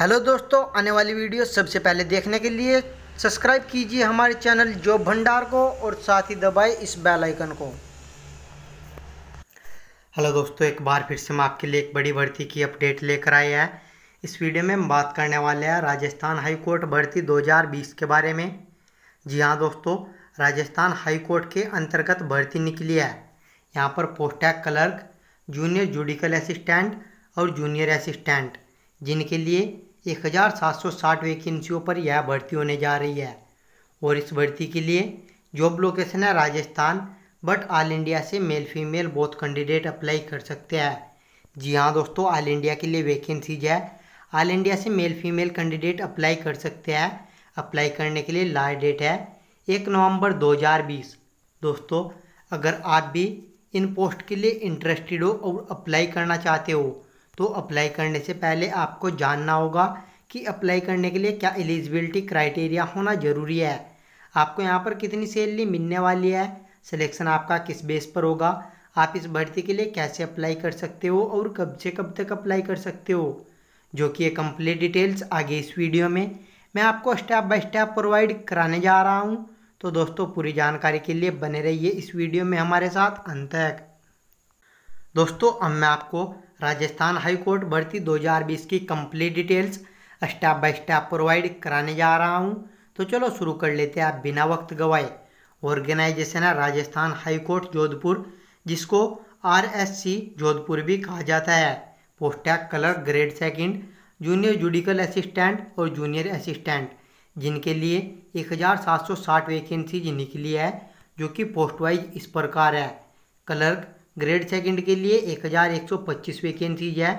hello दोस्तों आने वाली वीडियो सबसे पहले देखने के लिए सब्सक्राइब कीजिए हमारे चैनल जॉब भंडार को और साथ ही दबाए इस बेल आइकन को हेलो दोस्तों एक बार फिर से हम आपके लिए एक बड़ी भर्ती की अपडेट लेकर आए हैं इस वीडियो में हम बात करने वाले हैं राजस्थान हाई कोर्ट भर्ती 2020 के बारे में जी हाँ दोस्तों राजस्थान हाई कोर्ट के अंतर्गत भर्ती निकली है यहाँ पर पोस्टैक क्लर्क जूनियर जुडिकल असिस्टेंट और जूनियर असिस्टेंट जिनके लिए एक हज़ार सात सौ साठ वैकेंसियों पर यह भर्ती होने जा रही है और इस भर्ती के लिए जॉब लोकेशन है राजस्थान बट ऑल इंडिया से male female both candidate apply कर सकते हैं जी हाँ दोस्तों ऑल इंडिया के लिए वैकेंसीज है ऑल इंडिया से मेल फीमेल कैंडिडेट अप्लाई कर सकते हैं अप्लाई करने के लिए लास्ट डेट है एक नवंबर 2020 दोस्तों अगर आप भी इन पोस्ट के लिए इंटरेस्टेड हो और अप्लाई करना चाहते हो तो अप्लाई करने से पहले आपको जानना होगा कि अप्लाई करने के लिए क्या एलिजिबिलिटी क्राइटेरिया होना ज़रूरी है आपको यहाँ पर कितनी सैलरी मिलने वाली है सिलेक्शन आपका किस बेस पर होगा आप इस भर्ती के लिए कैसे अप्लाई कर सकते हो और कब से कब तक अप्लाई कर सकते हो जो कि ये कंप्लीट डिटेल्स आगे इस वीडियो में मैं आपको स्टेप बाय स्टेप प्रोवाइड कराने जा रहा हूँ तो दोस्तों पूरी जानकारी के लिए बने रहिए इस वीडियो में हमारे साथ अंत तक दोस्तों अब मैं आपको राजस्थान हाई कोर्ट भर्ती 2020 की complete details step by step provide कराने जा रहा हूं तो चलो शुरू कर लेते हैं आप बिना वक्त गवाए ऑर्गेनाइजेशन है राजस्थान हाई कोर्ट जोधपुर जिसको आर जोधपुर भी कहा जाता है पोस्ट है clerk grade second junior judicial assistant और जूनियर असिस्टेंट जिनके लिए साठ वैकेंसीज निकली है जो कि पोस्ट वाइज इस प्रकार है क्लर्क ग्रेड सेकंड के लिए एक हज़ार एक सौ पच्चीस वैकेंसीज है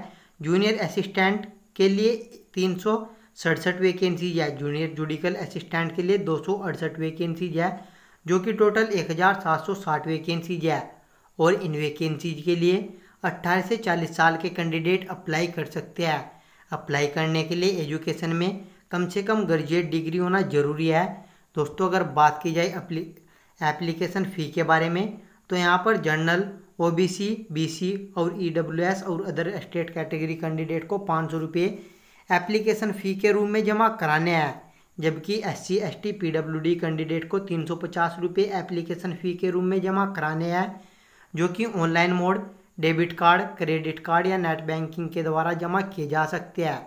जूनियर असिस्टेंट के लिए तीन सौ सड़सठ वैकेंसीज है जूनियर जुडिकल असिस्टेंट के लिए दो सौ अड़सठ वैकेंसीज है जो कि टोटल एक हज़ार सात सौ साठ वैकेंसीज है और इन वैकेंसीज के लिए अट्ठारह से चालीस साल के कैंडिडेट अप्लाई कर सकते हैं अप्लाई करने के लिए एजुकेशन में कम से कम ग्रेजुएट डिग्री होना ज़रूरी है दोस्तों अगर बात की जाए एप्लीकेशन फ़ी के बारे में तो यहाँ पर जनरल ओबीसी बीसी और ईडब्ल्यूएस e और अदर स्टेट कैटेगरी कैंडिडेट को पाँच सौ रुपये एप्लीकेशन फ़ी के रूप में जमा कराने हैं जबकि S C S T P W D candidate को तीन सौ पचास रुपये एप्लीकेशन फ़ी के रूप में जमा कराने हैं जो कि online mode debit card credit card या नेट बैंकिंग के द्वारा जमा किए जा सकते हैं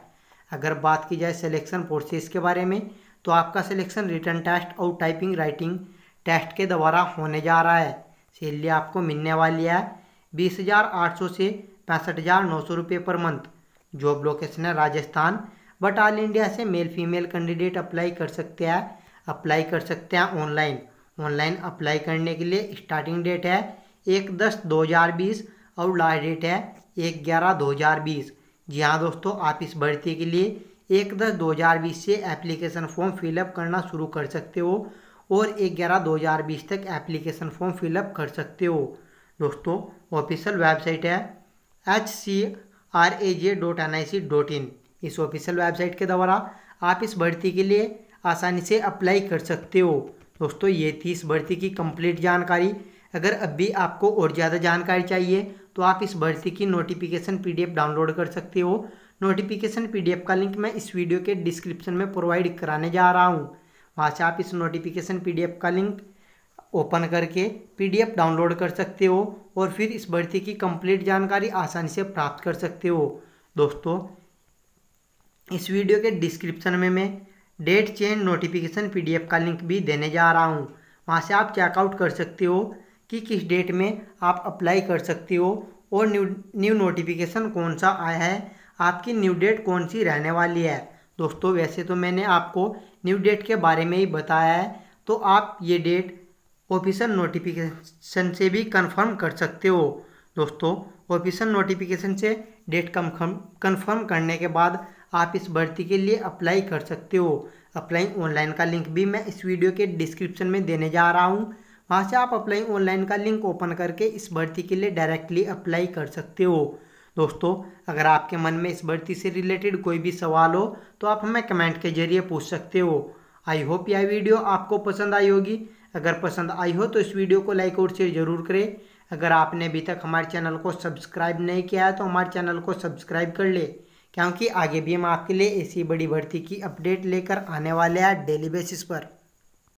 अगर बात की जाए सिलेक्शन प्रोसेस के बारे में तो आपका सिलेक्शन रिटर्न टेस्ट और टाइपिंग राइटिंग टेस्ट के द्वारा होने जा रहा है सैलरी आपको मिलने वाली है बीस हज़ार आठ सौ से पैंसठ हज़ार नौ सौ रुपये पर मंथ जॉब लोकेशन है राजस्थान बट ऑल इंडिया से मेल फीमेल कैंडिडेट अप्लाई कर सकते हैं अप्लाई कर सकते हैं ऑनलाइन ऑनलाइन अप्लाई करने के लिए स्टार्टिंग डेट है एक दस दो हज़ार बीस और लास्ट डेट है एक ग्यारह दो हज़ार बीस जी हाँ दोस्तों आप इस भर्ती के लिए एक दस दो हज़ार बीस से एप्लीकेशन फॉर्म फिलअप करना शुरू कर सकते हो और ग्यारह दो हज़ार बीस तक एप्लीकेशन फॉर्म फिलअप कर सकते हो दोस्तों ऑफिशियल वेबसाइट है H C R A J dot N I C dot in इस ऑफिशियल वेबसाइट के द्वारा आप इस भर्ती के लिए आसानी से अप्लाई कर सकते हो दोस्तों ये थी इस भर्ती की कंप्लीट जानकारी अगर अब भी आपको और ज़्यादा जानकारी चाहिए तो आप इस भर्ती की नोटिफिकेशन पीडीएफ डाउनलोड कर सकते हो नोटिफिकेशन पीडीएफ का लिंक मैं इस वीडियो के डिस्क्रिप्शन में प्रोवाइड कराने जा रहा हूँ वहाँ से आप इस नोटिफिकेशन पीडीएफ का लिंक ओपन करके पीडीएफ डाउनलोड कर सकते हो और फिर इस भर्ती की कंप्लीट जानकारी आसानी से प्राप्त कर सकते हो दोस्तों इस वीडियो के डिस्क्रिप्शन में मैं डेट चेंज नोटिफिकेशन पीडीएफ का लिंक भी देने जा रहा हूँ वहाँ से आप चेकआउट कर सकते हो कि किस डेट में आप अप्लाई कर सकते हो और न्यू न्यू नोटिफिकेशन कौन सा आया है आपकी न्यू डेट कौन सी रहने वाली है दोस्तों वैसे तो मैंने आपको न्यू डेट के बारे में ही बताया है तो आप ये डेट ऑफिसर नोटिफिकेशन से भी कंफर्म कर सकते हो दोस्तों ऑफिसर नोटिफिकेशन से डेट कंफर्म कन्फर्म करने के बाद आप इस भर्ती के लिए अप्लाई कर सकते हो अप्लाई ऑनलाइन का लिंक भी मैं इस वीडियो के डिस्क्रिप्शन में देने जा रहा हूँ वहाँ से आप अप्लाई ऑनलाइन का लिंक ओपन करके इस भर्ती के लिए डायरेक्टली अप्लाई कर सकते हो दोस्तों अगर आपके मन में इस भर्ती से रिलेटेड कोई भी सवाल हो तो आप हमें कमेंट के जरिए पूछ सकते हो आई होप यह वीडियो आपको पसंद आई होगी अगर पसंद आई हो तो इस वीडियो को लाइक और शेयर जरूर करें अगर आपने अभी तक हमारे चैनल को सब्सक्राइब नहीं किया है तो हमारे चैनल को सब्सक्राइब कर ले क्योंकि आगे भी हम आपके लिए ऐसी बड़ी भर्ती की अपडेट लेकर आने वाले हैं डेली बेसिस पर